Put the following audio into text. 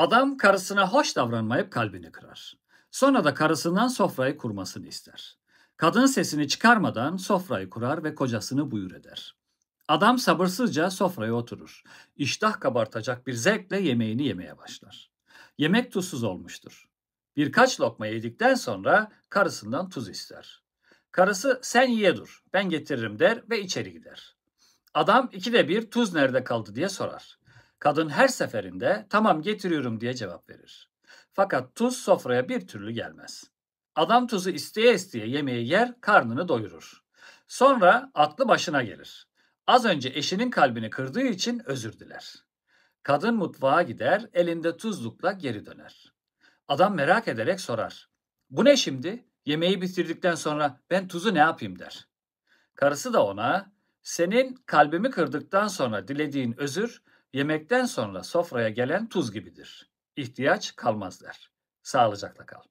Adam karısına hoş davranmayıp kalbini kırar. Sonra da karısından sofrayı kurmasını ister. Kadın sesini çıkarmadan sofrayı kurar ve kocasını buyur eder. Adam sabırsızca sofraya oturur. İştah kabartacak bir zevkle yemeğini yemeye başlar. Yemek tuzsuz olmuştur. Birkaç lokma yedikten sonra karısından tuz ister. Karısı sen yiye dur ben getiririm der ve içeri gider. Adam ikide bir tuz nerede kaldı diye sorar. Kadın her seferinde tamam getiriyorum diye cevap verir. Fakat tuz sofraya bir türlü gelmez. Adam tuzu isteye isteye yemeği yer, karnını doyurur. Sonra aklı başına gelir. Az önce eşinin kalbini kırdığı için özür diler. Kadın mutfağa gider, elinde tuzlukla geri döner. Adam merak ederek sorar. Bu ne şimdi? Yemeği bitirdikten sonra ben tuzu ne yapayım der. Karısı da ona senin kalbimi kırdıktan sonra dilediğin özür Yemekten sonra sofraya gelen tuz gibidir. İhtiyaç kalmaz der. Sağlıcakla kal.